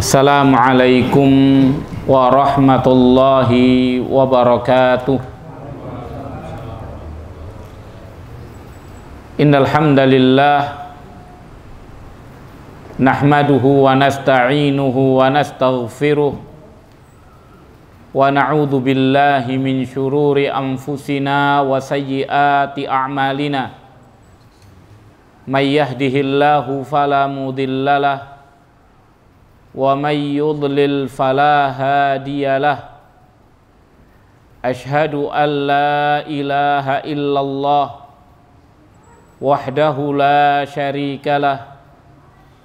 Assalamualaikum warahmatullahi wabarakatuh. Innal hamdalillah nahmaduhu wa nasta'inuhu wa nastaghfiruh wa na'udzu billahi min shururi anfusina wa sayyiati a'malina may yahdihillahu fala mudhillalah ومن يضلل فلا هادي له أشهد أن لا إله إلا الله وحده لا شريك له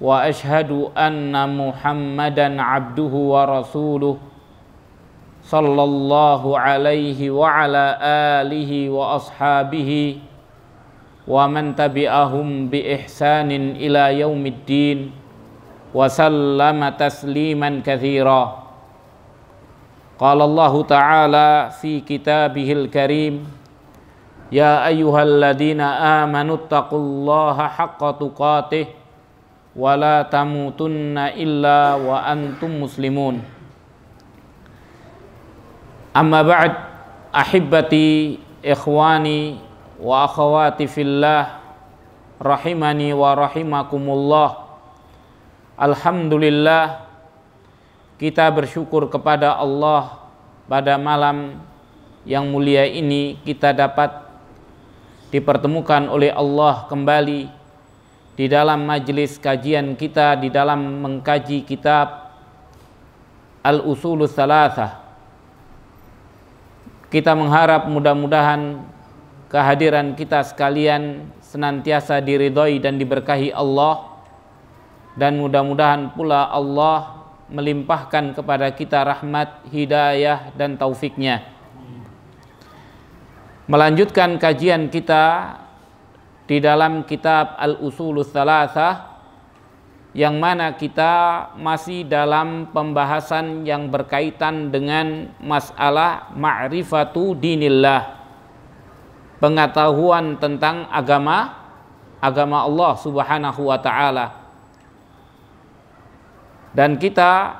وأشهد أن محمدا عبده ورسوله صلى الله عليه وعلى آله وأصحابه ومن تبعهم بإحسان إلى يوم الدين وسلم تسليما كثيرا قال الله تعالى في كتابه الكريم يا أيها الذين آمنوا اتقوا الله حق تقاته ولا تموتن إلا وأنتم مسلمون أما بعد أحبتي إخواني وأخواتي في الله رحمني ورحمكم الله Alhamdulillah kita bersyukur kepada Allah pada malam yang mulia ini kita dapat dipertemukan oleh Allah kembali di dalam majelis kajian kita di dalam mengkaji kitab Al-Usulus Salasah kita mengharap mudah-mudahan kehadiran kita sekalian senantiasa diridhoi dan diberkahi Allah dan mudah-mudahan pula Allah melimpahkan kepada kita rahmat, hidayah dan taufiknya. Melanjutkan kajian kita di dalam kitab Al-Usulus Salasah yang mana kita masih dalam pembahasan yang berkaitan dengan masalah ma'rifatu dinillah pengetahuan tentang agama agama Allah Subhanahu wa taala dan kita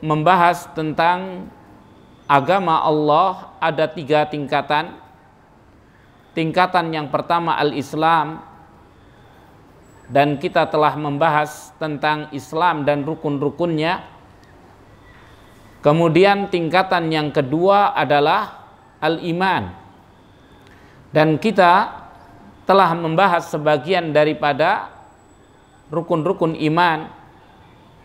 membahas tentang agama Allah ada tiga tingkatan. Tingkatan yang pertama al-Islam dan kita telah membahas tentang Islam dan rukun-rukunnya. Kemudian tingkatan yang kedua adalah al-iman. Dan kita telah membahas sebagian daripada rukun-rukun iman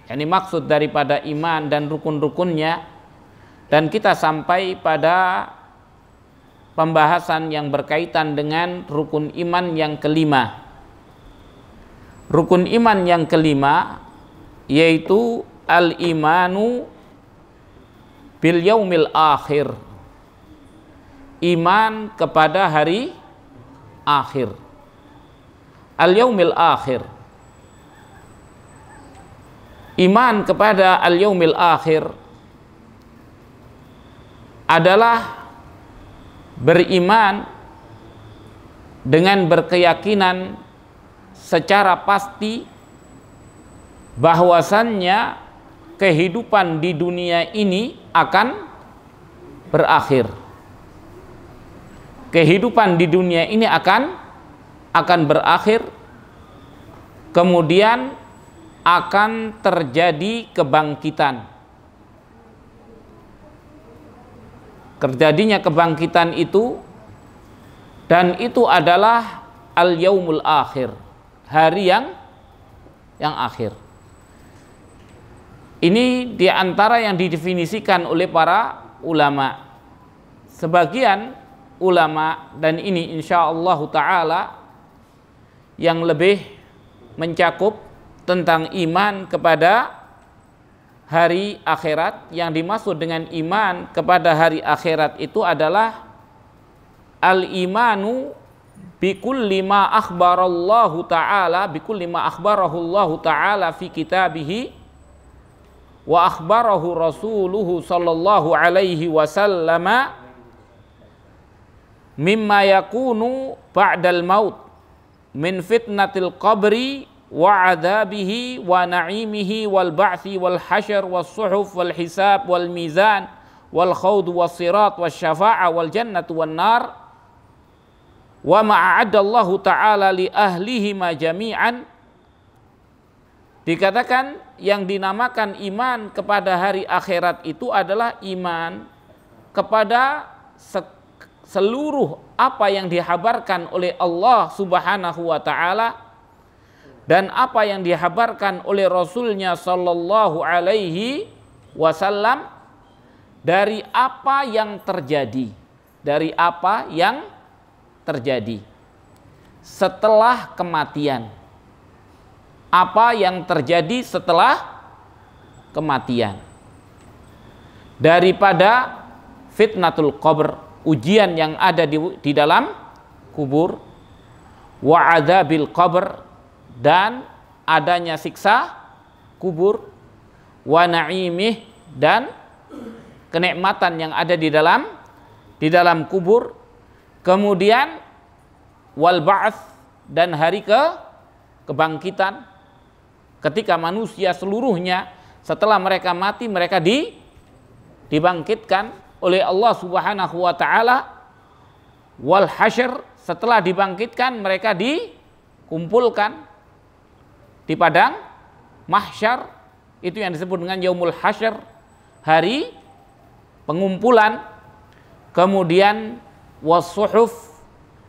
yani maksud daripada iman dan rukun-rukunnya dan kita sampai pada pembahasan yang berkaitan dengan rukun iman yang kelima rukun iman yang kelima yaitu al-imanu bil yaumil akhir iman kepada hari akhir al yaumil akhir iman kepada al-yaumil akhir adalah beriman dengan berkeyakinan secara pasti bahwasannya kehidupan di dunia ini akan berakhir. Kehidupan di dunia ini akan akan berakhir. Kemudian akan terjadi kebangkitan. Terjadinya kebangkitan itu dan itu adalah al-yaumul akhir, hari yang yang akhir. Ini di antara yang didefinisikan oleh para ulama. Sebagian ulama dan ini insya Allah Ta'ala yang lebih mencakup tentang iman kepada hari akhirat yang dimaksud dengan iman kepada hari akhirat itu adalah al imanu bikul lima akhbarallahu taala bikul lima akhbarahullahu taala fi kitabihi wa akhbarahu rasuluhu sallallahu alaihi wasallam mimma yakunu ba'dal maut min fitnatil qabri وعذابه ونعيمه والبعث والحشر والصحف والحساب والميزان والخوض والصراط والشفاعة والجنة والنار وما أعد الله تعالى لأهلهما جميعا dikatakan yang dinamakan iman kepada hari akhirat itu adalah iman kepada seluruh apa yang dihabarkan oleh Allah subhanahu wa ta'ala dan apa yang dihabarkan oleh Rasulnya Shallallahu Alaihi Wasallam dari apa yang terjadi, dari apa yang terjadi setelah kematian, apa yang terjadi setelah kematian, daripada fitnatul qabr, ujian yang ada di, di dalam kubur, wa'adzabil qabr dan adanya siksa kubur wa na'imih dan kenikmatan yang ada di dalam di dalam kubur kemudian wal ba'ats dan hari ke kebangkitan ketika manusia seluruhnya setelah mereka mati mereka di dibangkitkan oleh Allah Subhanahu wa taala wal hasyr setelah dibangkitkan mereka dikumpulkan di padang mahsyar itu yang disebut dengan yaumul hasyar hari pengumpulan kemudian wasuhuf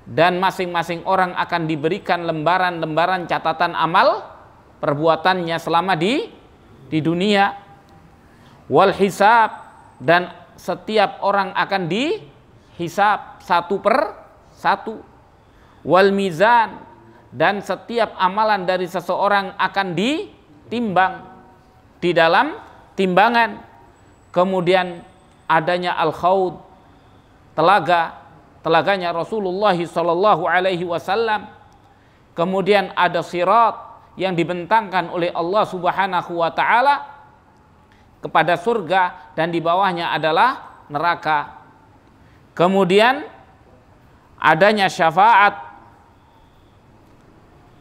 dan masing-masing orang akan diberikan lembaran-lembaran catatan amal perbuatannya selama di di dunia wal hisab dan setiap orang akan dihisab satu per satu wal mizan dan setiap amalan dari seseorang akan ditimbang di dalam timbangan kemudian adanya al khawd telaga telaganya Rasulullah Shallallahu Alaihi Wasallam kemudian ada sirat yang dibentangkan oleh Allah Subhanahu Wa Taala kepada surga dan di bawahnya adalah neraka kemudian adanya syafaat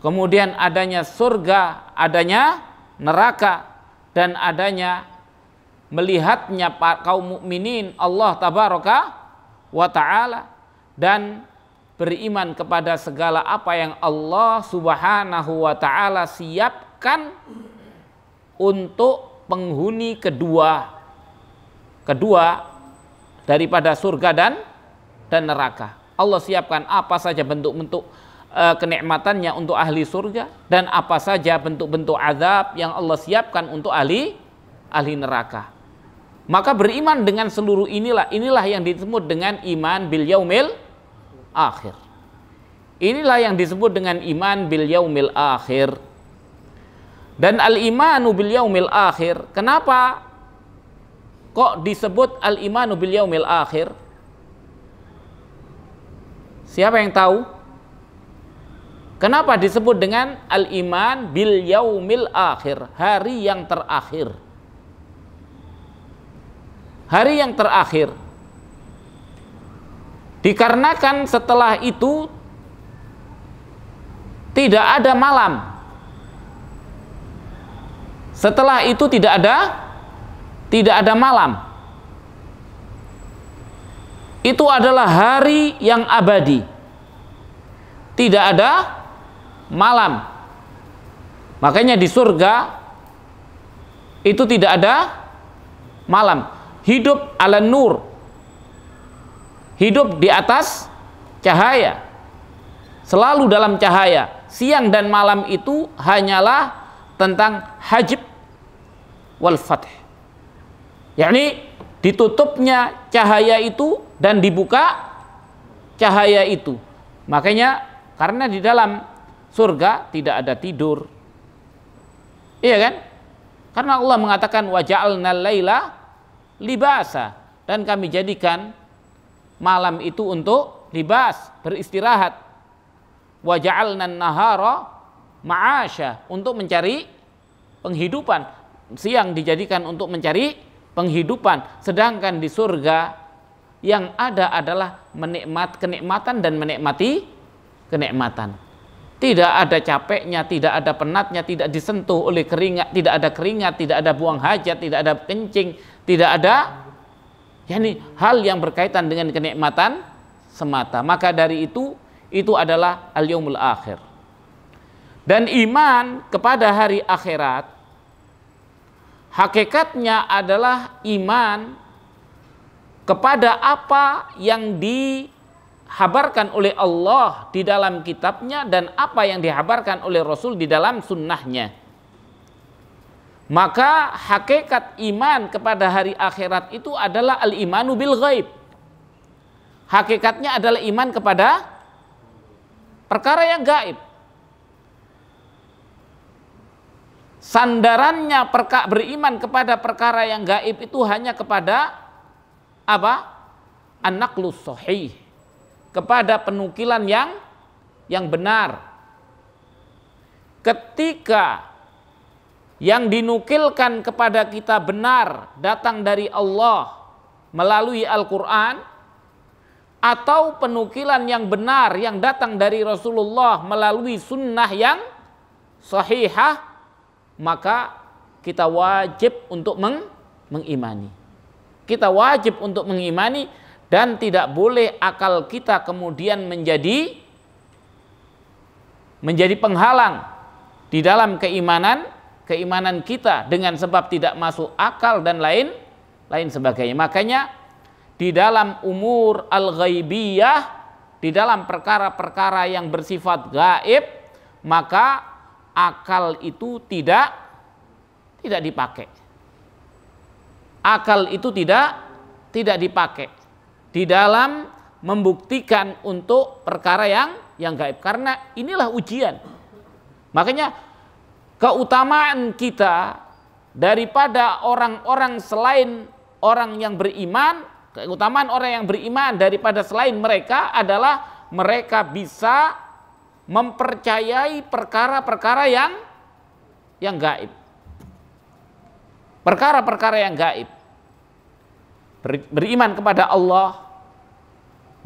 kemudian adanya surga, adanya neraka dan adanya melihatnya kaum mukminin Allah tabaraka wa taala dan beriman kepada segala apa yang Allah Subhanahu wa taala siapkan untuk penghuni kedua kedua daripada surga dan dan neraka. Allah siapkan apa saja bentuk-bentuk Eh, kenikmatannya untuk ahli surga dan apa saja bentuk-bentuk azab yang Allah siapkan untuk ahli ahli neraka. Maka beriman dengan seluruh inilah inilah yang disebut dengan iman bil yaumil akhir. Inilah yang disebut dengan iman bil yaumil akhir. Dan al imanu bil yaumil akhir. Kenapa kok disebut al imanu bil yaumil akhir? Siapa yang tahu? Kenapa disebut dengan al-iman bil yaumil akhir, hari yang terakhir? Hari yang terakhir. Dikarenakan setelah itu tidak ada malam. Setelah itu tidak ada tidak ada malam. Itu adalah hari yang abadi. Tidak ada malam. Makanya di surga itu tidak ada malam. Hidup ala nur. Hidup di atas cahaya. Selalu dalam cahaya. Siang dan malam itu hanyalah tentang hajib wal fath. Yakni ditutupnya cahaya itu dan dibuka cahaya itu. Makanya karena di dalam surga tidak ada tidur. Iya kan? Karena Allah mengatakan waja'alna laila libasa dan kami jadikan malam itu untuk libas, beristirahat. Waja'alna nahara maasha untuk mencari penghidupan. Siang dijadikan untuk mencari penghidupan, sedangkan di surga yang ada adalah menikmat kenikmatan dan menikmati kenikmatan. Tidak ada capeknya, tidak ada penatnya, tidak disentuh oleh keringat, tidak ada keringat, tidak ada buang hajat, tidak ada kencing, tidak ada yakni hal yang berkaitan dengan kenikmatan semata. Maka dari itu itu adalah al-yaumul akhir. Dan iman kepada hari akhirat hakikatnya adalah iman kepada apa yang di dihabarkan oleh Allah di dalam kitabnya dan apa yang dihabarkan oleh Rasul di dalam sunnahnya. Maka hakikat iman kepada hari akhirat itu adalah al-imanu bil ghaib. Hakikatnya adalah iman kepada perkara yang gaib. Sandarannya perka, beriman kepada perkara yang gaib itu hanya kepada apa? Anak sahih kepada penukilan yang yang benar. Ketika yang dinukilkan kepada kita benar datang dari Allah melalui Al-Qur'an atau penukilan yang benar yang datang dari Rasulullah melalui sunnah yang sahihah maka kita wajib untuk meng mengimani. Kita wajib untuk mengimani dan tidak boleh akal kita kemudian menjadi menjadi penghalang di dalam keimanan keimanan kita dengan sebab tidak masuk akal dan lain lain sebagainya. Makanya di dalam umur al-ghaibiyah di dalam perkara-perkara yang bersifat gaib maka akal itu tidak tidak dipakai. Akal itu tidak tidak dipakai di dalam membuktikan untuk perkara yang yang gaib karena inilah ujian. Makanya keutamaan kita daripada orang-orang selain orang yang beriman, keutamaan orang yang beriman daripada selain mereka adalah mereka bisa mempercayai perkara-perkara yang yang gaib. Perkara-perkara yang gaib. Beriman kepada Allah,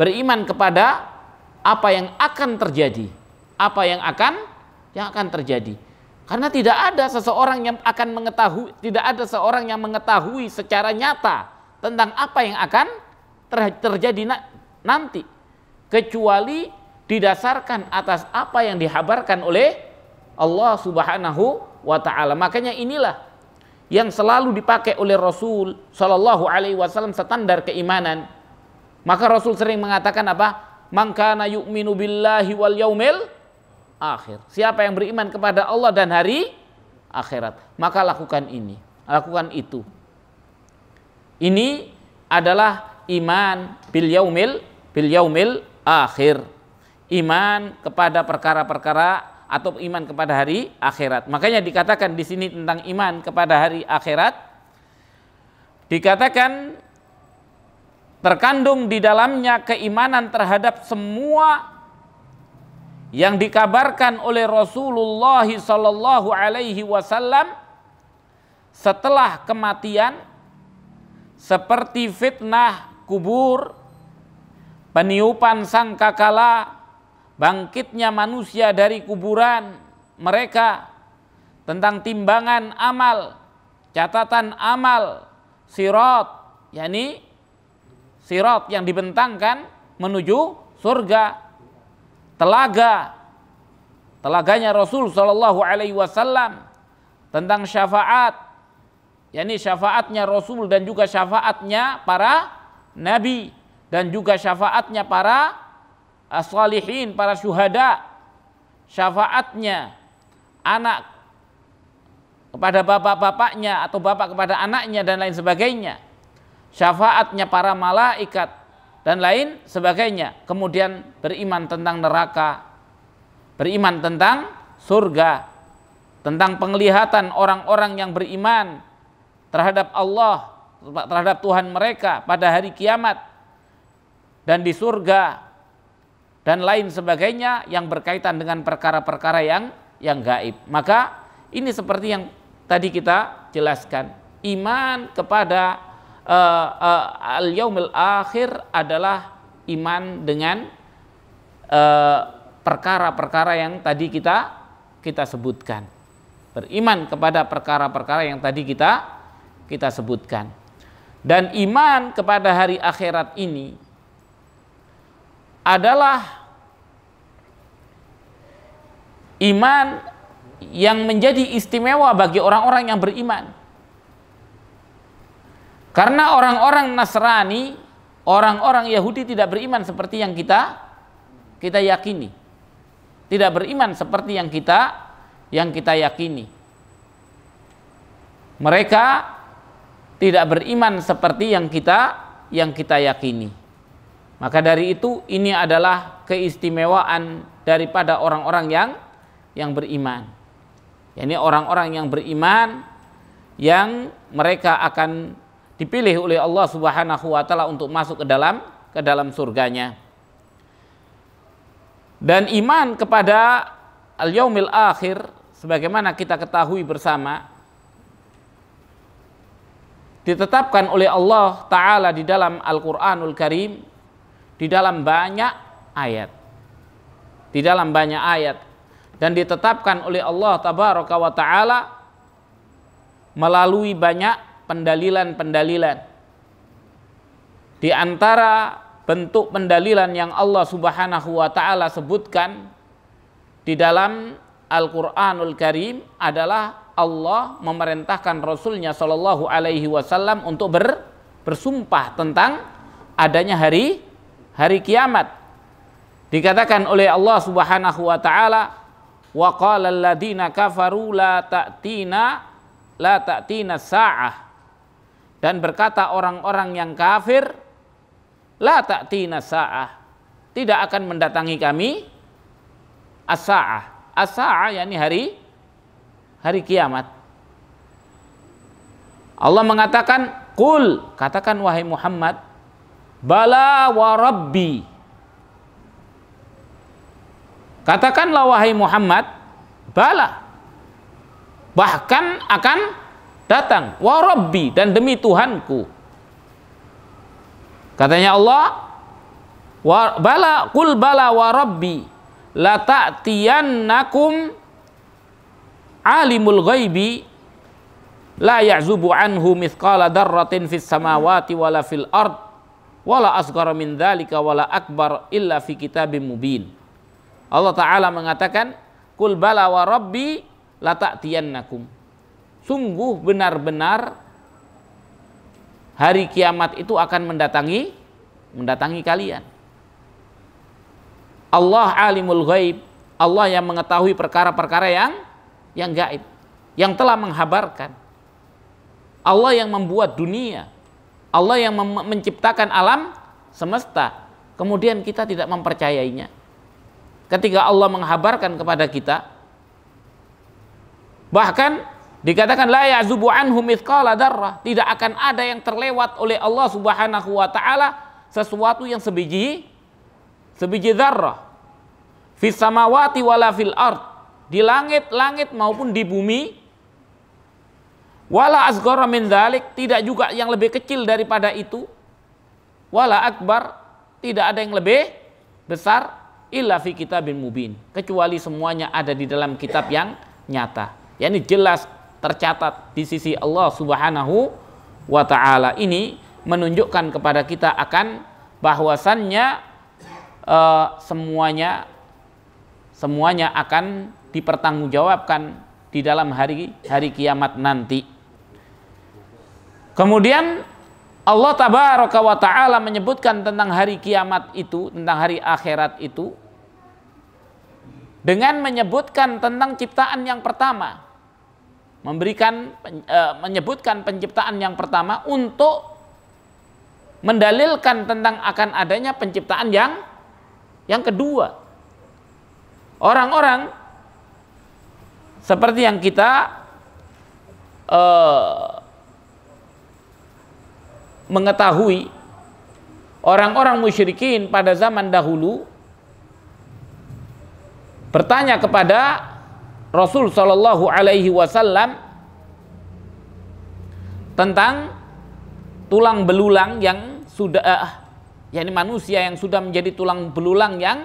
beriman kepada apa yang akan terjadi, apa yang akan yang akan terjadi. Karena tidak ada seseorang yang akan mengetahui, tidak ada seorang yang mengetahui secara nyata tentang apa yang akan terjadi na nanti kecuali didasarkan atas apa yang dihabarkan oleh Allah Subhanahu wa taala. Makanya inilah yang selalu dipakai oleh Rasul Shallallahu alaihi wasallam standar keimanan maka Rasul sering mengatakan apa? Mangkana yu'minu billahi wal yaumil akhir. Siapa yang beriman kepada Allah dan hari akhirat, maka lakukan ini, lakukan itu. Ini adalah iman bil yaumil bil yaumil akhir. Iman kepada perkara-perkara atau iman kepada hari akhirat. Makanya dikatakan di sini tentang iman kepada hari akhirat dikatakan terkandung di dalamnya keimanan terhadap semua yang dikabarkan oleh Rasulullah sallallahu alaihi wasallam setelah kematian seperti fitnah kubur, peniupan sangkakala, bangkitnya manusia dari kuburan mereka tentang timbangan amal, catatan amal, sirat, yakni sirat yang dibentangkan menuju surga telaga telaganya Rasul Shallallahu Alaihi Wasallam tentang syafaat yakni syafaatnya Rasul dan juga syafaatnya para nabi dan juga syafaatnya para salihin para syuhada syafaatnya anak kepada bapak-bapaknya atau bapak kepada anaknya dan lain sebagainya syafaatnya para malaikat dan lain sebagainya. Kemudian beriman tentang neraka, beriman tentang surga, tentang penglihatan orang-orang yang beriman terhadap Allah, terhadap Tuhan mereka pada hari kiamat dan di surga dan lain sebagainya yang berkaitan dengan perkara-perkara yang yang gaib. Maka ini seperti yang tadi kita jelaskan, iman kepada uh, uh, al yaumil akhir adalah iman dengan eh, perkara-perkara uh, yang tadi kita kita sebutkan. Beriman kepada perkara-perkara yang tadi kita kita sebutkan. Dan iman kepada hari akhirat ini adalah iman yang menjadi istimewa bagi orang-orang yang beriman karena orang-orang Nasrani, orang-orang Yahudi tidak beriman seperti yang kita kita yakini. Tidak beriman seperti yang kita yang kita yakini. Mereka tidak beriman seperti yang kita yang kita yakini. Maka dari itu ini adalah keistimewaan daripada orang-orang yang yang beriman. Ini yani orang-orang yang beriman yang mereka akan dipilih oleh Allah Subhanahu wa taala untuk masuk ke dalam ke dalam surganya. Dan iman kepada al-yaumil akhir sebagaimana kita ketahui bersama ditetapkan oleh Allah taala di dalam Al-Qur'anul Karim di dalam banyak ayat. Di dalam banyak ayat dan ditetapkan oleh Allah tabaraka wa taala melalui banyak pendalilan-pendalilan. Di antara bentuk pendalilan yang Allah Subhanahu wa taala sebutkan di dalam Al-Qur'anul Karim adalah Allah memerintahkan Rasulnya Shallallahu Alaihi Wasallam untuk ber, bersumpah tentang adanya hari hari kiamat. Dikatakan oleh Allah Subhanahu Wa Taala, wa kafaru la ta'tina la ta'tina dan berkata orang-orang yang kafir, La ta'tina sa'ah. Tidak akan mendatangi kami as-sa'ah. As-sa'ah yakni hari hari kiamat. Allah mengatakan, kul katakan wahai Muhammad, "Bala wa rabbi." Katakanlah wahai Muhammad, "Bala." Bahkan akan datang wa rabbi dan demi Tuhanku katanya Allah wa bala kul bala wa rabbi la ta'tiyannakum alimul ghaibi la ya'zubu anhu mithqala darratin fis samawati wala fil ard wala asghara min dzalika wala akbar illa fi kitabim mubin Allah taala mengatakan kul bala wa rabbi la ta'tiyannakum sungguh benar-benar hari kiamat itu akan mendatangi mendatangi kalian. Allah alimul ghaib, Allah yang mengetahui perkara-perkara yang yang gaib, yang telah menghabarkan. Allah yang membuat dunia, Allah yang menciptakan alam semesta. Kemudian kita tidak mempercayainya. Ketika Allah menghabarkan kepada kita, bahkan Dikatakan la ya'zubu anhu mithqala darrah, tidak akan ada yang terlewat oleh Allah Subhanahu wa taala sesuatu yang sebiji sebiji darrah. Fi samawati wala fil ard, di langit-langit maupun di bumi. Wala asghara min dzalik, tidak juga yang lebih kecil daripada itu. Wala akbar, tidak ada yang lebih besar illa fi kitabin mubin, kecuali semuanya ada di dalam kitab yang nyata. Ya ini jelas tercatat di sisi Allah Subhanahu wa taala ini menunjukkan kepada kita akan bahwasannya e, semuanya semuanya akan dipertanggungjawabkan di dalam hari hari kiamat nanti. Kemudian Allah tabaraka wa taala menyebutkan tentang hari kiamat itu, tentang hari akhirat itu dengan menyebutkan tentang ciptaan yang pertama memberikan e, menyebutkan penciptaan yang pertama untuk mendalilkan tentang akan adanya penciptaan yang yang kedua. Orang-orang seperti yang kita eh, mengetahui orang-orang musyrikin pada zaman dahulu bertanya kepada Rasul Shallallahu Alaihi Wasallam tentang tulang belulang yang sudah uh, yakni manusia yang sudah menjadi tulang belulang yang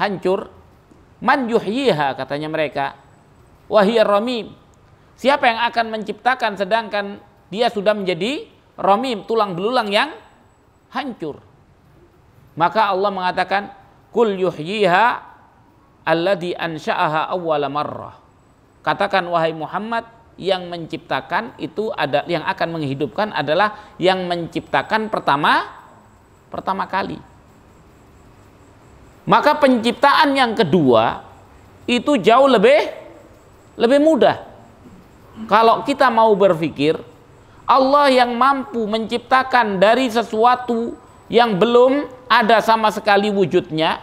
hancur man yuhyiha katanya mereka wahiyar ramim siapa yang akan menciptakan sedangkan dia sudah menjadi ramim tulang belulang yang hancur maka Allah mengatakan kul yuhyiha alladhi ansha'aha awwala marrah. Katakan wahai Muhammad yang menciptakan itu ada yang akan menghidupkan adalah yang menciptakan pertama pertama kali. Maka penciptaan yang kedua itu jauh lebih lebih mudah. Kalau kita mau berpikir Allah yang mampu menciptakan dari sesuatu yang belum ada sama sekali wujudnya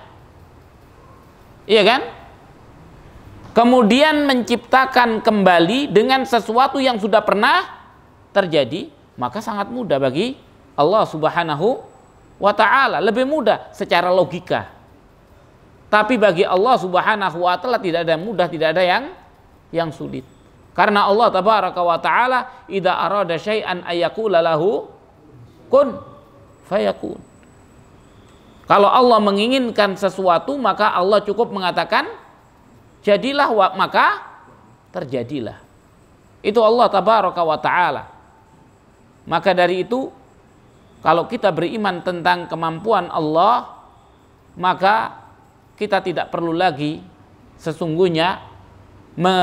Iya kan? Kemudian menciptakan kembali dengan sesuatu yang sudah pernah terjadi, maka sangat mudah bagi Allah Subhanahu wa taala, lebih mudah secara logika. Tapi bagi Allah Subhanahu wa taala tidak ada yang mudah, tidak ada yang yang sulit. Karena Allah tabaraka wa taala idza arada syai'an ayakula lahu kun fayakun. Kalau Allah menginginkan sesuatu maka Allah cukup mengatakan jadilah maka terjadilah. Itu Allah tabaraka wa taala. Maka dari itu kalau kita beriman tentang kemampuan Allah maka kita tidak perlu lagi sesungguhnya me,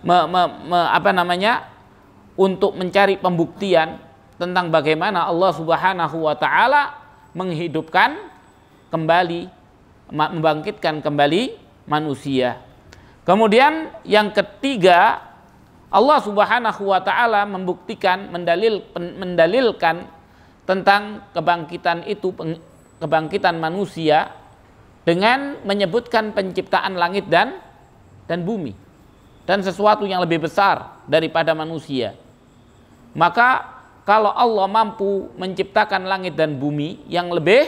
me, me, me, apa namanya untuk mencari pembuktian tentang bagaimana Allah Subhanahu wa taala menghidupkan kembali membangkitkan kembali manusia. Kemudian yang ketiga Allah Subhanahu wa taala membuktikan mendalil mendalilkan tentang kebangkitan itu kebangkitan manusia dengan menyebutkan penciptaan langit dan dan bumi dan sesuatu yang lebih besar daripada manusia. Maka kalau Allah mampu menciptakan langit dan bumi yang lebih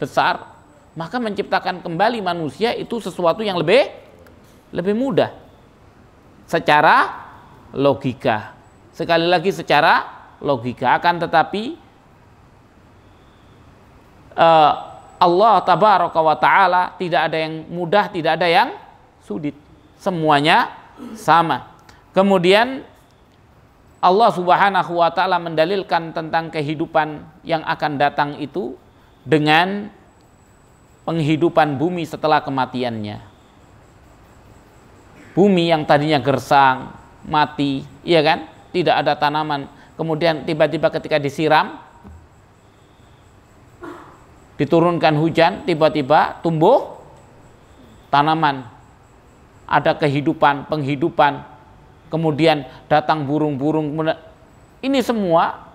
besar, maka menciptakan kembali manusia itu sesuatu yang lebih lebih mudah secara logika. Sekali lagi secara logika akan tetapi uh, Allah tabaraka wa taala tidak ada yang mudah, tidak ada yang sulit Semuanya sama. Kemudian Allah Subhanahu wa taala mendalilkan tentang kehidupan yang akan datang itu dengan penghidupan bumi setelah kematiannya. Bumi yang tadinya gersang, mati, iya kan? Tidak ada tanaman. Kemudian tiba-tiba ketika disiram, diturunkan hujan, tiba-tiba tumbuh tanaman. Ada kehidupan, penghidupan. Kemudian datang burung-burung. Ini semua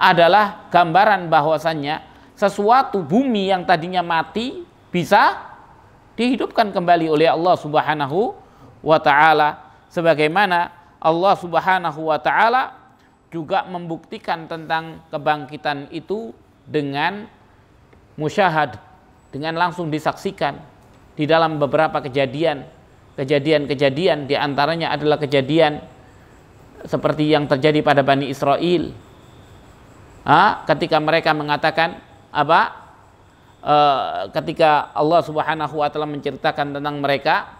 adalah gambaran bahwasannya sesuatu bumi yang tadinya mati bisa dihidupkan kembali oleh Allah Subhanahu wa taala sebagaimana Allah Subhanahu wa taala juga membuktikan tentang kebangkitan itu dengan musyahad dengan langsung disaksikan di dalam beberapa kejadian kejadian-kejadian di antaranya adalah kejadian seperti yang terjadi pada Bani Israel ha? Ah, ketika mereka mengatakan apa e, ketika Allah Subhanahu wa taala menceritakan tentang mereka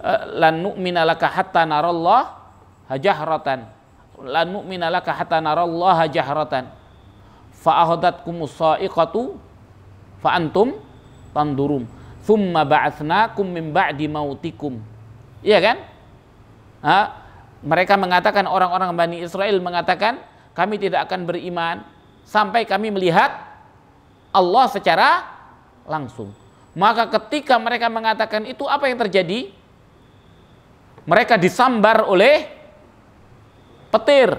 eh, lan nu'mina laka hatta narallah hajahratan lan nu'mina laka hatta narallah hajahratan fa ahadatkum sa'iqatu fa antum tandurum thumma ba'atsnakum min ba'di mautikum iya kan ha? mereka mengatakan orang-orang Bani Israel mengatakan kami tidak akan beriman sampai kami melihat Allah secara langsung. Maka ketika mereka mengatakan itu apa yang terjadi? Mereka disambar oleh petir.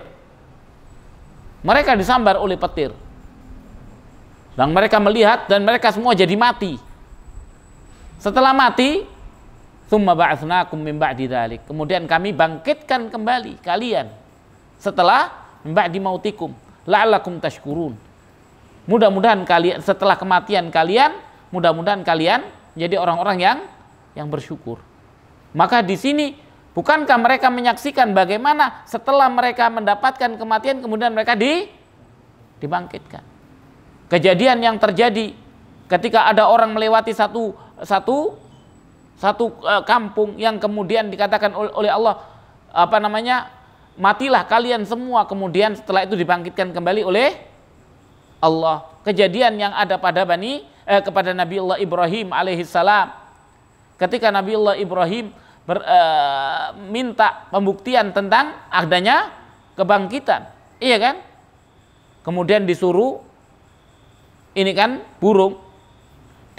Mereka disambar oleh petir. Dan mereka melihat dan mereka semua jadi mati. Setelah mati, summa ba'atsnakum min ba'di dzalik. Kemudian kami bangkitkan kembali kalian setelah ba'di mautikum la'allakum tashkurun. Mudah-mudahan kalian setelah kematian kalian, mudah-mudahan kalian jadi orang-orang yang yang bersyukur. Maka di sini bukankah mereka menyaksikan bagaimana setelah mereka mendapatkan kematian kemudian mereka di dibangkitkan. Kejadian yang terjadi ketika ada orang melewati satu satu satu eh, kampung yang kemudian dikatakan oleh Allah apa namanya matilah kalian semua kemudian setelah itu dibangkitkan kembali oleh Allah. Kejadian yang ada pada Bani eh, kepada Nabi Allah Ibrahim alaihissalam. Ketika Nabi Allah Ibrahim ber, eh, minta pembuktian tentang adanya kebangkitan. Iya kan? Kemudian disuruh ini kan burung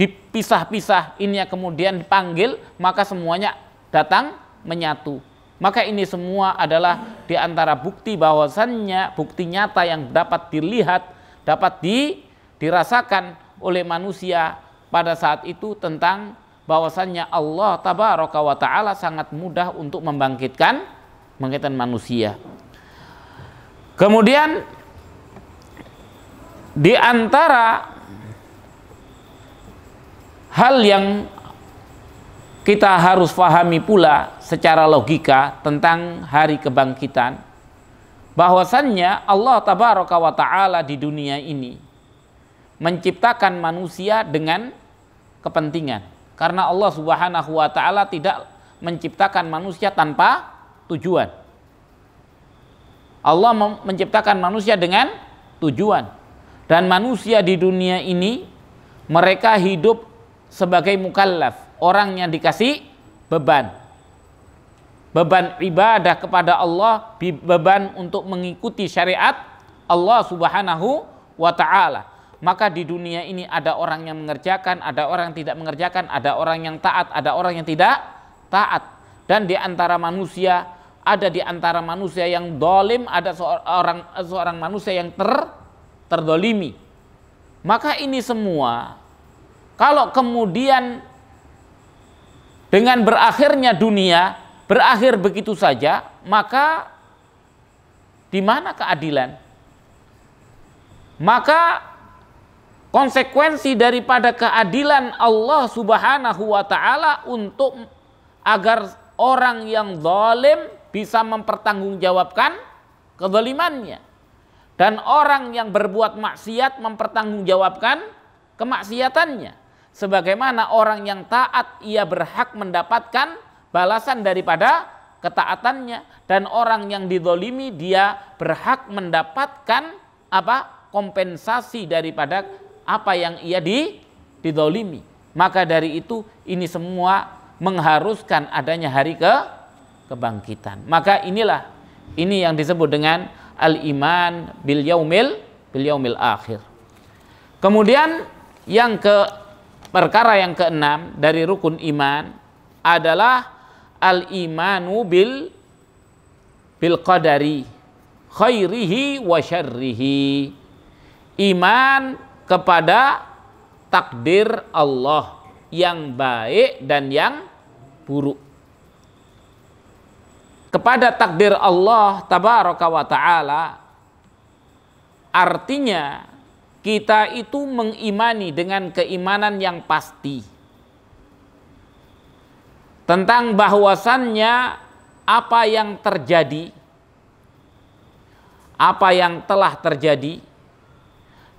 dipisah-pisah ini kemudian dipanggil maka semuanya datang menyatu maka ini semua adalah di antara bukti bahwasannya bukti nyata yang dapat dilihat, dapat di, dirasakan oleh manusia pada saat itu tentang bahwasannya Allah tabaraka wa taala sangat mudah untuk membangkitkan bangkitan manusia. Kemudian di antara hal yang kita harus fahami pula secara logika tentang hari kebangkitan bahwasannya Allah tabaraka wa taala di dunia ini menciptakan manusia dengan kepentingan karena Allah Subhanahu wa taala tidak menciptakan manusia tanpa tujuan Allah menciptakan manusia dengan tujuan dan manusia di dunia ini mereka hidup sebagai mukallaf orang yang dikasih beban. Beban ibadah kepada Allah, beban untuk mengikuti syariat Allah Subhanahu wa taala. Maka di dunia ini ada orang yang mengerjakan, ada orang yang tidak mengerjakan, ada orang yang taat, ada orang yang tidak taat. Dan di antara manusia ada di antara manusia yang dolim, ada seorang seorang manusia yang ter terdolimi. Maka ini semua kalau kemudian dengan berakhirnya dunia berakhir begitu saja, maka di mana keadilan? Maka konsekuensi daripada keadilan Allah Subhanahu wa taala untuk agar orang yang zalim bisa mempertanggungjawabkan kezalimannya dan orang yang berbuat maksiat mempertanggungjawabkan kemaksiatannya. Sebagaimana orang yang taat ia berhak mendapatkan balasan daripada ketaatannya dan orang yang didolimi dia berhak mendapatkan apa kompensasi daripada apa yang ia di didolimi. Maka dari itu ini semua mengharuskan adanya hari ke kebangkitan. Maka inilah ini yang disebut dengan al-iman bil yaumil bil yaumil akhir. Kemudian yang ke Perkara yang keenam dari rukun iman adalah al-imanu bil bil qadari khairihi wa syarrihi. Iman kepada takdir Allah yang baik dan yang buruk. Kepada takdir Allah tabaraka wa taala artinya kita itu mengimani dengan keimanan yang pasti tentang bahwasannya apa yang terjadi apa yang telah terjadi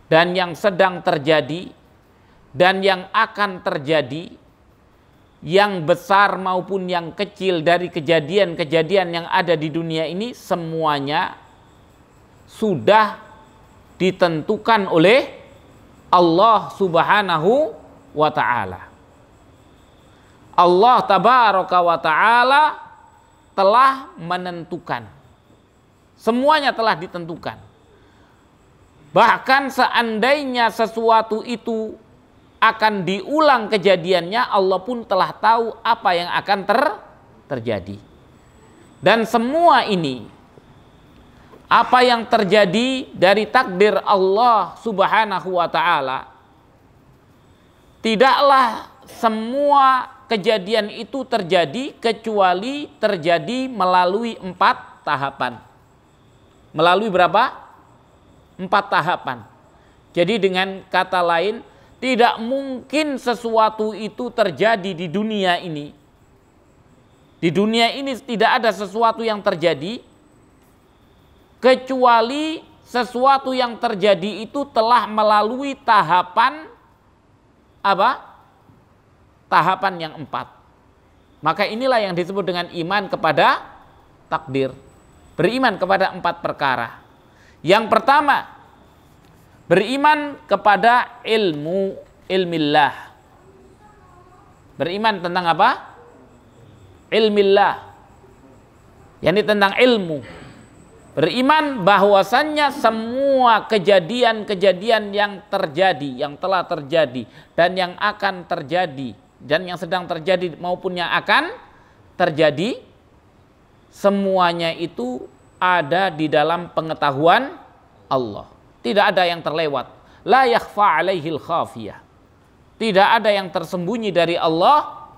dan yang sedang terjadi dan yang akan terjadi yang besar maupun yang kecil dari kejadian-kejadian yang ada di dunia ini semuanya sudah ditentukan oleh Allah Subhanahu wa taala. Allah tabaraka wa taala telah menentukan. Semuanya telah ditentukan. Bahkan seandainya sesuatu itu akan diulang kejadiannya, Allah pun telah tahu apa yang akan ter terjadi. Dan semua ini apa yang terjadi dari takdir Allah Subhanahu wa taala tidaklah semua kejadian itu terjadi kecuali terjadi melalui empat tahapan. Melalui berapa? Empat tahapan. Jadi dengan kata lain tidak mungkin sesuatu itu terjadi di dunia ini. Di dunia ini tidak ada sesuatu yang terjadi kecuali sesuatu yang terjadi itu telah melalui tahapan apa? Tahapan yang empat. Maka inilah yang disebut dengan iman kepada takdir. Beriman kepada empat perkara. Yang pertama, beriman kepada ilmu ilmillah. Beriman tentang apa? Ilmillah. yaitu tentang ilmu Beriman bahwasannya semua kejadian-kejadian yang terjadi, yang telah terjadi, dan yang akan terjadi, dan yang sedang terjadi maupun yang akan terjadi, semuanya itu ada di dalam pengetahuan Allah. Tidak ada yang terlewat. La yakhfa alaihil khafiyah. Tidak ada yang tersembunyi dari Allah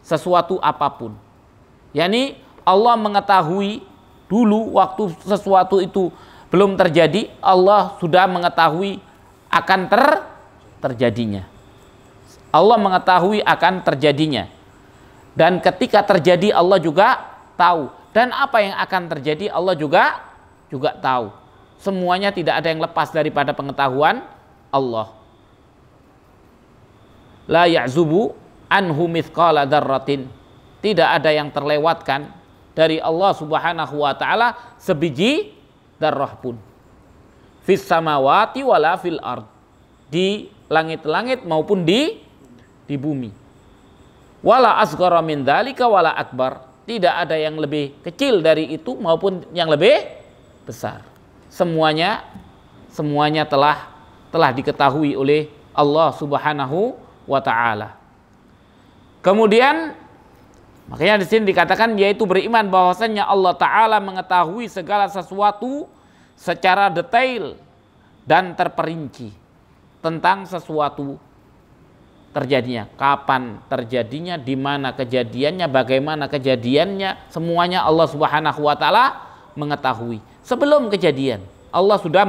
sesuatu apapun. Yani Allah mengetahui dulu waktu sesuatu itu belum terjadi, Allah sudah mengetahui akan ter terjadinya. Allah mengetahui akan terjadinya. Dan ketika terjadi Allah juga tahu dan apa yang akan terjadi Allah juga juga tahu. Semuanya tidak ada yang lepas daripada pengetahuan Allah. La ya'zubu anhu mithqala darratin. Tidak ada yang terlewatkan dari Allah Subhanahu wa taala sebiji darah pun. Fis samawati wala fil ard. Di langit-langit maupun di di bumi. Wala asghara min dzalika wala akbar. Tidak ada yang lebih kecil dari itu maupun yang lebih besar. Semuanya semuanya telah telah diketahui oleh Allah Subhanahu wa taala. Kemudian Makanya di sini dikatakan yaitu beriman bahwasanya Allah Ta'ala mengetahui segala sesuatu secara detail dan terperinci tentang sesuatu terjadinya, kapan terjadinya, di mana kejadiannya, bagaimana kejadiannya, semuanya Allah Subhanahu wa taala mengetahui. Sebelum kejadian, Allah sudah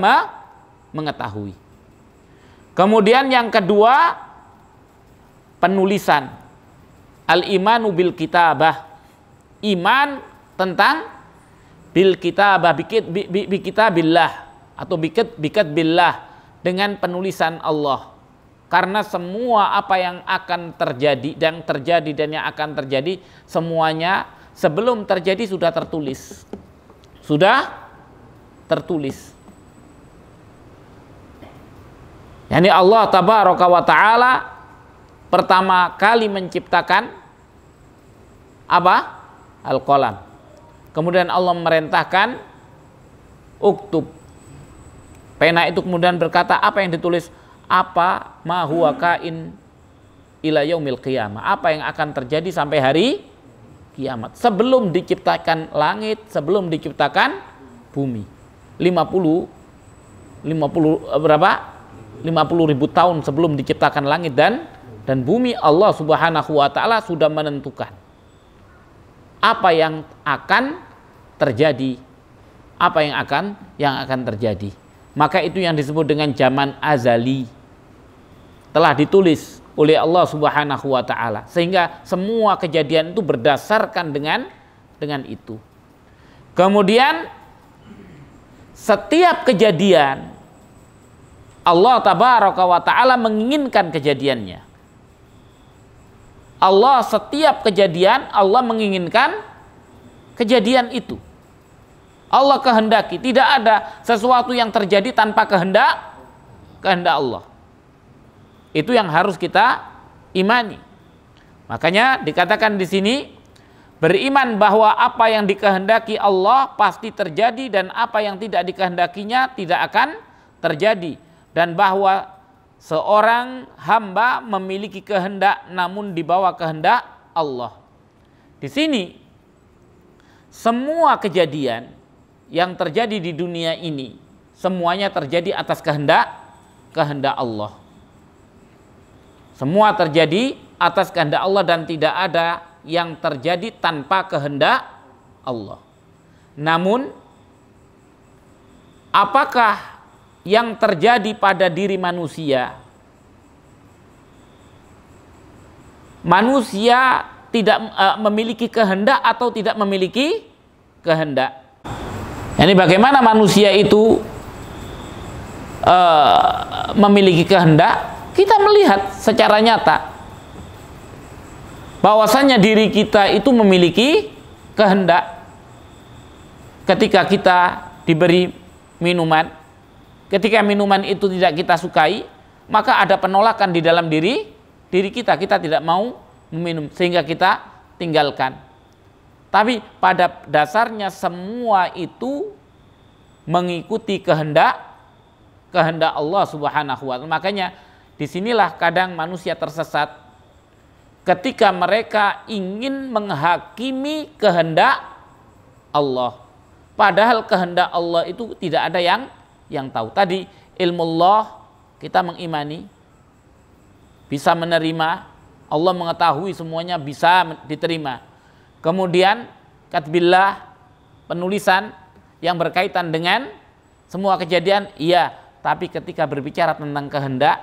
mengetahui. Kemudian yang kedua penulisan al-imanu bil kitabah. Iman tentang bil kitabah bikit bi, bi, bi kitabillah atau bikit bikat billah dengan penulisan Allah. Karena semua apa yang akan terjadi dan terjadi dan yang akan terjadi semuanya sebelum terjadi sudah tertulis. Sudah tertulis. Yani Allah tabaraka wa taala pertama kali menciptakan apa? Al-Qalam. Kemudian Allah merintahkan uktub. Pena itu kemudian berkata apa yang ditulis? Apa ma huwa kain ila yaumil Apa yang akan terjadi sampai hari kiamat. Sebelum diciptakan langit, sebelum diciptakan bumi. lima puluh eh, berapa? 50 ribu tahun sebelum diciptakan langit dan dan bumi Allah Subhanahu wa taala sudah menentukan apa yang akan terjadi apa yang akan yang akan terjadi maka itu yang disebut dengan zaman azali telah ditulis oleh Allah Subhanahu wa taala sehingga semua kejadian itu berdasarkan dengan dengan itu kemudian setiap kejadian Allah tabaraka wa taala menginginkan kejadiannya Allah setiap kejadian Allah menginginkan kejadian itu. Allah kehendaki, tidak ada sesuatu yang terjadi tanpa kehendak kehendak Allah. Itu yang harus kita imani. Makanya dikatakan di sini beriman bahwa apa yang dikehendaki Allah pasti terjadi dan apa yang tidak dikehendakinya tidak akan terjadi dan bahwa Seorang hamba memiliki kehendak namun dibawa kehendak Allah. Di sini semua kejadian yang terjadi di dunia ini semuanya terjadi atas kehendak kehendak Allah. Semua terjadi atas kehendak Allah dan tidak ada yang terjadi tanpa kehendak Allah. Namun apakah yang terjadi pada diri manusia. Manusia tidak uh, memiliki kehendak atau tidak memiliki kehendak. Ini yani bagaimana manusia itu uh, memiliki kehendak? Kita melihat secara nyata bahwasanya diri kita itu memiliki kehendak ketika kita diberi minuman Ketika minuman itu tidak kita sukai, maka ada penolakan di dalam diri diri kita. Kita tidak mau meminum sehingga kita tinggalkan. Tapi pada dasarnya semua itu mengikuti kehendak kehendak Allah Subhanahu wa taala. Makanya disinilah kadang manusia tersesat ketika mereka ingin menghakimi kehendak Allah. Padahal kehendak Allah itu tidak ada yang yang tahu. Tadi ilmu Allah kita mengimani, bisa menerima, Allah mengetahui semuanya bisa diterima. Kemudian katbillah penulisan yang berkaitan dengan semua kejadian iya, tapi ketika berbicara tentang kehendak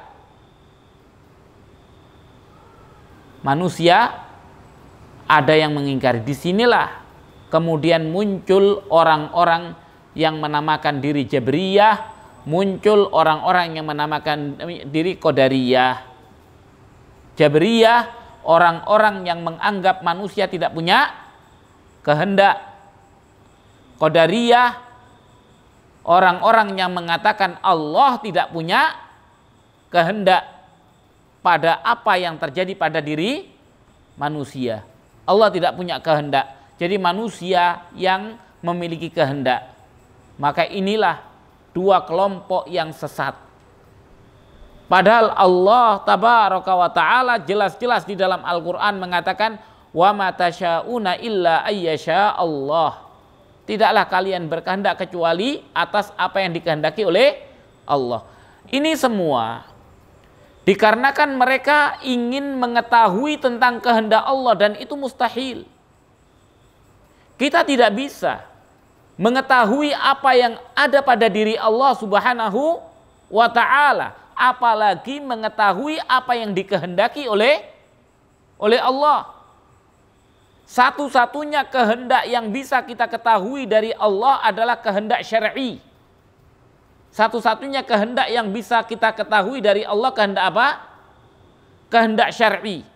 manusia ada yang mengingkari. Disinilah kemudian muncul orang-orang yang menamakan diri Jabriyah, muncul orang-orang yang menamakan diri Qadariyah. Jabriyah, orang-orang yang menganggap manusia tidak punya kehendak. Qadariyah, orang-orang yang mengatakan Allah tidak punya kehendak pada apa yang terjadi pada diri manusia. Allah tidak punya kehendak. Jadi manusia yang memiliki kehendak. Maka inilah dua kelompok yang sesat. Padahal Allah tabaraka wa taala jelas-jelas di dalam Al-Qur'an mengatakan wa matasyauna illa ayyasha Allah. Tidaklah kalian berkehendak kecuali atas apa yang dikehendaki oleh Allah. Ini semua dikarenakan mereka ingin mengetahui tentang kehendak Allah dan itu mustahil. Kita tidak bisa mengetahui apa yang ada pada diri Allah Subhanahu wa taala, apalagi mengetahui apa yang dikehendaki oleh oleh Allah. Satu-satunya kehendak yang bisa kita ketahui dari Allah adalah kehendak syar'i. Satu-satunya kehendak yang bisa kita ketahui dari Allah kehendak apa? Kehendak syar'i.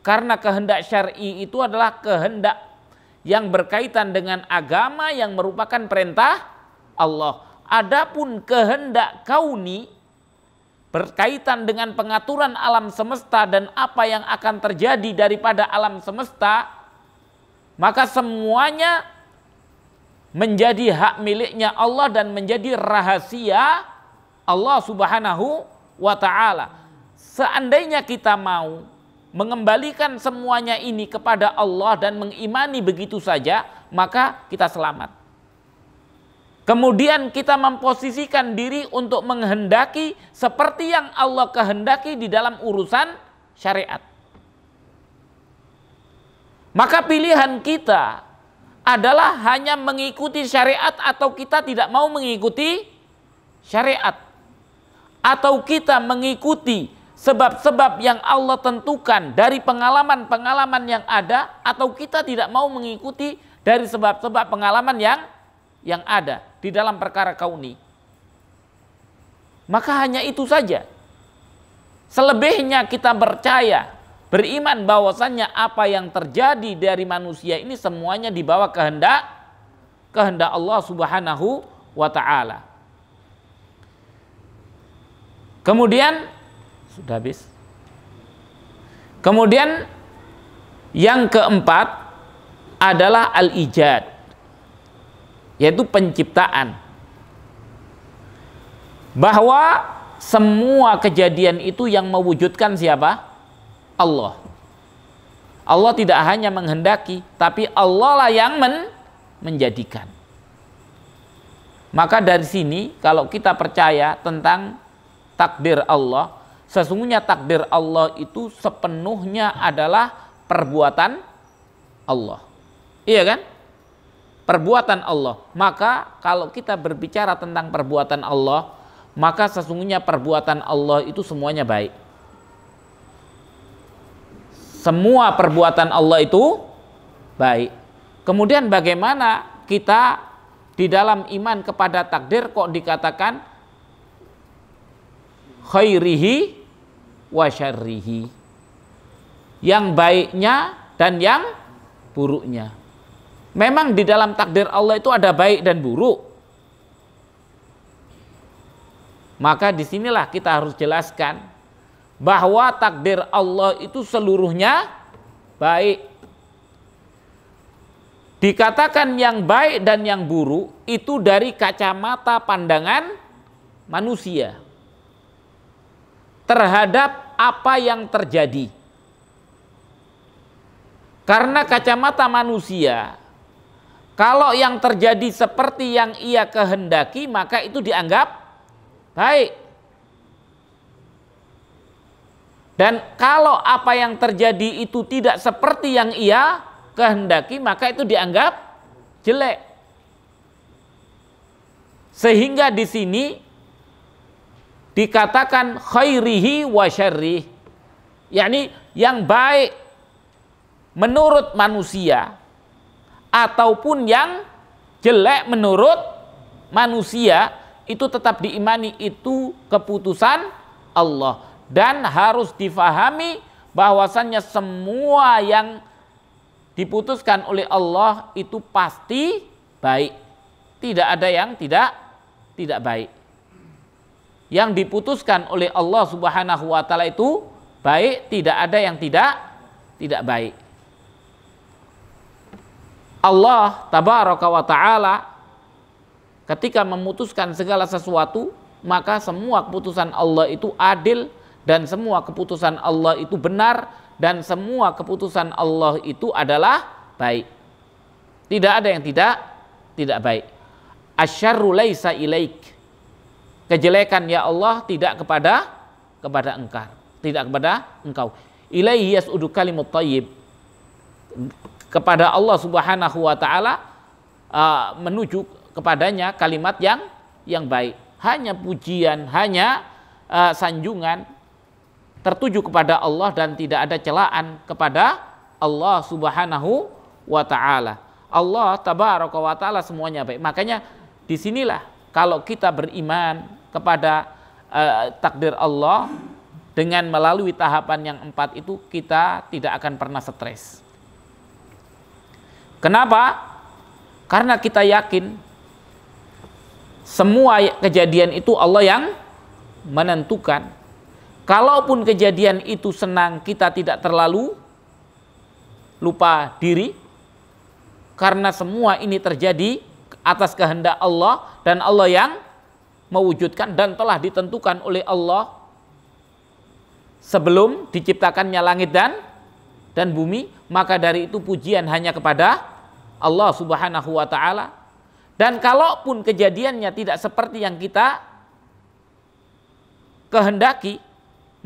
Karena kehendak syar'i itu adalah kehendak yang berkaitan dengan agama yang merupakan perintah Allah. Adapun kehendak kauni berkaitan dengan pengaturan alam semesta dan apa yang akan terjadi daripada alam semesta, maka semuanya menjadi hak miliknya Allah dan menjadi rahasia Allah Subhanahu wa taala. Seandainya kita mau mengembalikan semuanya ini kepada Allah dan mengimani begitu saja, maka kita selamat. Kemudian kita memposisikan diri untuk menghendaki seperti yang Allah kehendaki di dalam urusan syariat. Maka pilihan kita adalah hanya mengikuti syariat atau kita tidak mau mengikuti syariat. Atau kita mengikuti sebab-sebab yang Allah tentukan dari pengalaman-pengalaman yang ada atau kita tidak mau mengikuti dari sebab-sebab pengalaman yang yang ada di dalam perkara kauni. Maka hanya itu saja. Selebihnya kita percaya, beriman bahwasannya apa yang terjadi dari manusia ini semuanya dibawa kehendak kehendak Allah Subhanahu wa taala. Kemudian sudah habis. Kemudian yang keempat adalah al-ijad yaitu penciptaan. Bahwa semua kejadian itu yang mewujudkan siapa? Allah. Allah tidak hanya menghendaki, tapi Allah lah yang men menjadikan. Maka dari sini kalau kita percaya tentang takdir Allah, Sesungguhnya takdir Allah itu sepenuhnya adalah perbuatan Allah. Iya kan? Perbuatan Allah. Maka kalau kita berbicara tentang perbuatan Allah, maka sesungguhnya perbuatan Allah itu semuanya baik. Semua perbuatan Allah itu baik. Kemudian bagaimana kita di dalam iman kepada takdir kok dikatakan khairihi wa syarrihi. Yang baiknya dan yang buruknya. Memang di dalam takdir Allah itu ada baik dan buruk. Maka disinilah kita harus jelaskan bahwa takdir Allah itu seluruhnya baik. Dikatakan yang baik dan yang buruk itu dari kacamata pandangan manusia terhadap apa yang terjadi. Karena kacamata manusia, kalau yang terjadi seperti yang ia kehendaki, maka itu dianggap baik. Dan kalau apa yang terjadi itu tidak seperti yang ia kehendaki, maka itu dianggap jelek. Sehingga di sini dikatakan khairihi wa syarrih yakni yang baik menurut manusia ataupun yang jelek menurut manusia itu tetap diimani itu keputusan Allah dan harus difahami bahwasannya semua yang diputuskan oleh Allah itu pasti baik tidak ada yang tidak tidak baik yang diputuskan oleh Allah Subhanahu wa taala itu baik, tidak ada yang tidak tidak baik. Allah tabaraka wa taala ketika memutuskan segala sesuatu, maka semua keputusan Allah itu adil dan semua keputusan Allah itu benar dan semua keputusan Allah itu adalah baik. Tidak ada yang tidak tidak baik. Asyarru laisa ilaika kejelekan ya Allah tidak kepada kepada engkau, tidak kepada engkau. Ilaihi yas'udu kalimut thayyib. Kepada Allah Subhanahu wa taala uh, menuju kepadanya kalimat yang yang baik. Hanya pujian, hanya uh, sanjungan tertuju kepada Allah dan tidak ada celaan kepada Allah Subhanahu wa taala. Allah tabaraka wa taala semuanya baik. Makanya disinilah kalau kita beriman kepada uh, takdir Allah dengan melalui tahapan yang empat itu kita tidak akan pernah stres. Kenapa? Karena kita yakin semua kejadian itu Allah yang menentukan. Kalaupun kejadian itu senang, kita tidak terlalu lupa diri karena semua ini terjadi atas kehendak Allah dan Allah yang mewujudkan dan telah ditentukan oleh Allah sebelum diciptakannya langit dan dan bumi, maka dari itu pujian hanya kepada Allah Subhanahu wa taala. Dan kalaupun kejadiannya tidak seperti yang kita kehendaki,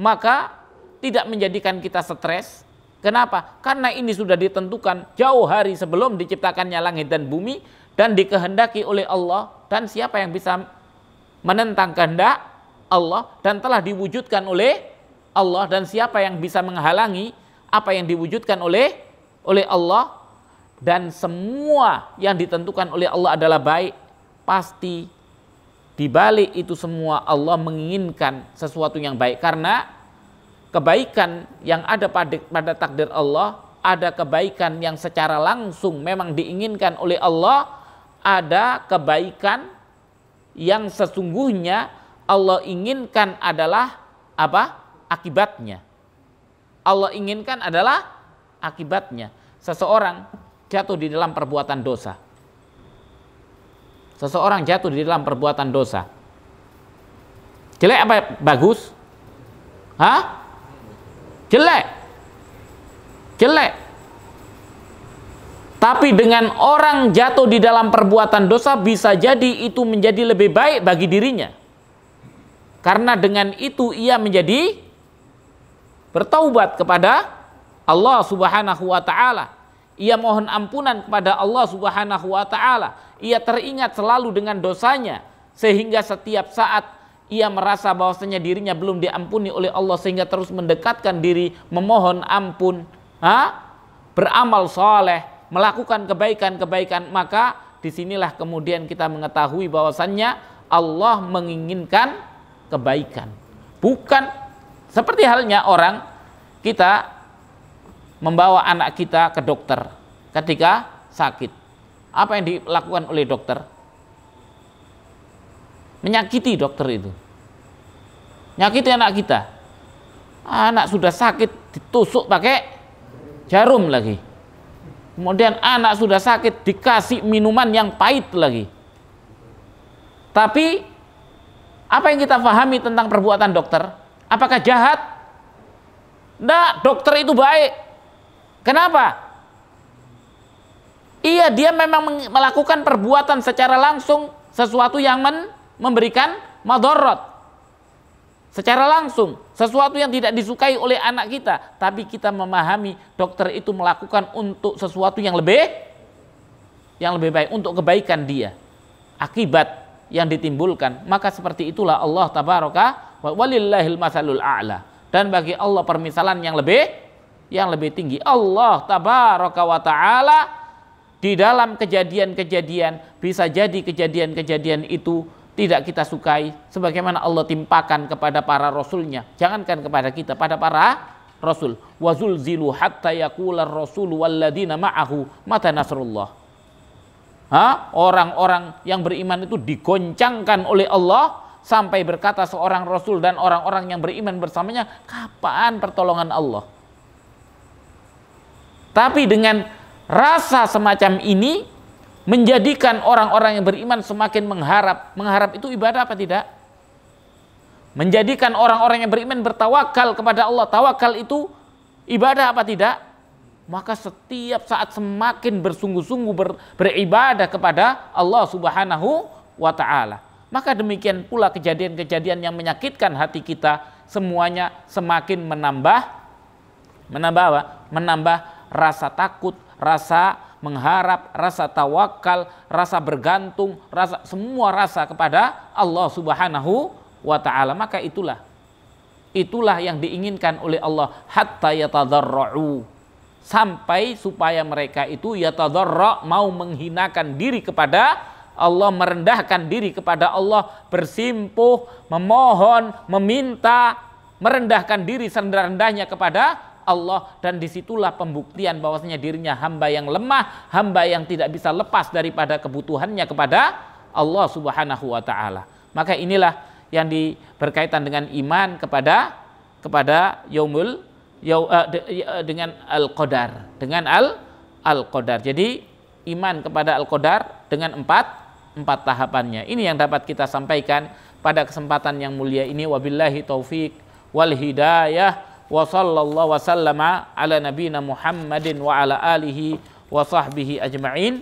maka tidak menjadikan kita stres. Kenapa? Karena ini sudah ditentukan jauh hari sebelum diciptakannya langit dan bumi dan dikehendaki oleh Allah dan siapa yang bisa menentang kehendak Allah dan telah diwujudkan oleh Allah dan siapa yang bisa menghalangi apa yang diwujudkan oleh oleh Allah dan semua yang ditentukan oleh Allah adalah baik pasti di balik itu semua Allah menginginkan sesuatu yang baik karena kebaikan yang ada pada pada takdir Allah ada kebaikan yang secara langsung memang diinginkan oleh Allah ada kebaikan yang sesungguhnya Allah inginkan adalah apa? akibatnya. Allah inginkan adalah akibatnya. Seseorang jatuh di dalam perbuatan dosa. Seseorang jatuh di dalam perbuatan dosa. Jelek apa bagus? Hah? Jelek. Jelek. Tapi dengan orang jatuh di dalam perbuatan dosa bisa jadi itu menjadi lebih baik bagi dirinya. Karena dengan itu ia menjadi bertaubat kepada Allah Subhanahu wa taala. Ia mohon ampunan kepada Allah Subhanahu wa taala. Ia teringat selalu dengan dosanya sehingga setiap saat ia merasa bahwasanya dirinya belum diampuni oleh Allah sehingga terus mendekatkan diri memohon ampun, ha? beramal soleh, melakukan kebaikan-kebaikan maka disinilah kemudian kita mengetahui bahwasannya Allah menginginkan kebaikan bukan seperti halnya orang kita membawa anak kita ke dokter ketika sakit apa yang dilakukan oleh dokter menyakiti dokter itu menyakiti anak kita anak sudah sakit ditusuk pakai jarum lagi Kemudian anak sudah sakit dikasih minuman yang pahit lagi. Tapi apa yang kita pahami tentang perbuatan dokter? Apakah jahat? Tidak, dokter itu baik. Kenapa? Iya, dia memang melakukan perbuatan secara langsung sesuatu yang men memberikan madorot secara langsung sesuatu yang tidak disukai oleh anak kita, tapi kita memahami dokter itu melakukan untuk sesuatu yang lebih yang lebih baik untuk kebaikan dia. Akibat yang ditimbulkan, maka seperti itulah Allah tabaraka walillahil masalul a'la. Dan bagi Allah permisalan yang lebih yang lebih tinggi. Allah tabaraka wa taala di dalam kejadian-kejadian bisa jadi kejadian-kejadian itu tidak kita sukai sebagaimana Allah timpakan kepada para rasulnya jangankan kepada kita pada para rasul wazul zilu hatta yakular rasul walladina ma'ahu mata nasrullah orang-orang yang beriman itu digoncangkan oleh Allah sampai berkata seorang rasul dan orang-orang yang beriman bersamanya kapan pertolongan Allah tapi dengan rasa semacam ini menjadikan orang-orang yang beriman semakin mengharap. Mengharap itu ibadah apa tidak? Menjadikan orang-orang yang beriman bertawakal kepada Allah. Tawakal itu ibadah apa tidak? Maka setiap saat semakin bersungguh-sungguh ber, beribadah kepada Allah Subhanahu wa taala. Maka demikian pula kejadian-kejadian yang menyakitkan hati kita semuanya semakin menambah menambah apa? menambah rasa takut, rasa mengharap, rasa tawakal, rasa bergantung, rasa semua rasa kepada Allah Subhanahu wa taala. Maka itulah itulah yang diinginkan oleh Allah hatta yatadarra'u sampai supaya mereka itu yatadarra mau menghinakan diri kepada Allah merendahkan diri kepada Allah bersimpuh memohon meminta merendahkan diri serendah-rendahnya kepada Allah dan disitulah pembuktian bahwasanya dirinya hamba yang lemah, hamba yang tidak bisa lepas daripada kebutuhannya kepada Allah Subhanahu wa taala. Maka inilah yang di, berkaitan dengan iman kepada kepada yaumul eh, de, uh, dengan al-qadar, dengan al al-qadar. Jadi iman kepada al-qadar dengan empat empat tahapannya. Ini yang dapat kita sampaikan pada kesempatan yang mulia ini wabillahi taufik wal hidayah wa sallallahu wa sallama ala nabina Muhammadin wa ala alihi wa sahbihi ajma'in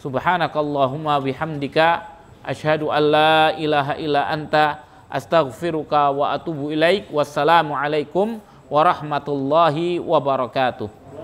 subhanakallahumma bihamdika asyhadu an la ilaha illa anta astaghfiruka wa atubu ilaik wassalamu alaikum warahmatullahi wabarakatuh